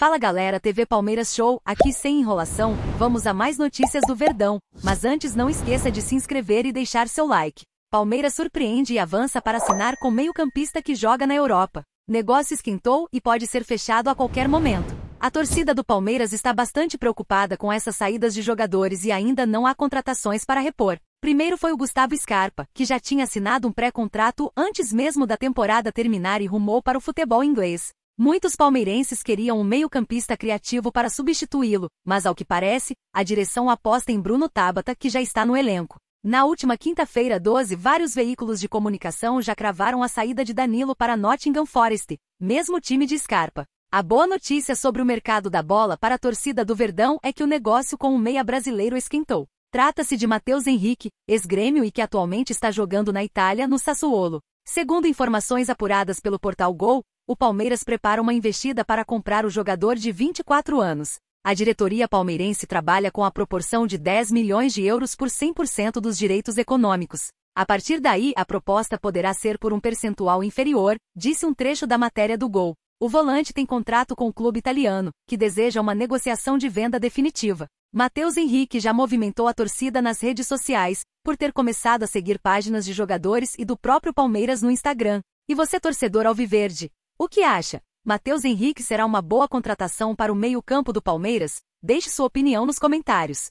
Fala galera, TV Palmeiras Show, aqui sem enrolação, vamos a mais notícias do Verdão, mas antes não esqueça de se inscrever e deixar seu like. Palmeiras surpreende e avança para assinar com meio-campista que joga na Europa. Negócio esquentou e pode ser fechado a qualquer momento. A torcida do Palmeiras está bastante preocupada com essas saídas de jogadores e ainda não há contratações para repor. Primeiro foi o Gustavo Scarpa, que já tinha assinado um pré-contrato antes mesmo da temporada terminar e rumou para o futebol inglês. Muitos palmeirenses queriam um meio-campista criativo para substituí-lo, mas ao que parece, a direção aposta em Bruno Tabata, que já está no elenco. Na última quinta-feira 12, vários veículos de comunicação já cravaram a saída de Danilo para Nottingham Forest, mesmo time de Scarpa. A boa notícia sobre o mercado da bola para a torcida do Verdão é que o negócio com o meia brasileiro esquentou. Trata-se de Matheus Henrique, ex-grêmio e que atualmente está jogando na Itália, no Sassuolo. Segundo informações apuradas pelo portal Gol, o Palmeiras prepara uma investida para comprar o jogador de 24 anos. A diretoria palmeirense trabalha com a proporção de 10 milhões de euros por 100% dos direitos econômicos. A partir daí, a proposta poderá ser por um percentual inferior, disse um trecho da matéria do Gol. O volante tem contrato com o clube italiano, que deseja uma negociação de venda definitiva. Matheus Henrique já movimentou a torcida nas redes sociais, por ter começado a seguir páginas de jogadores e do próprio Palmeiras no Instagram. E você, torcedor alviverde, o que acha? Matheus Henrique será uma boa contratação para o meio-campo do Palmeiras? Deixe sua opinião nos comentários.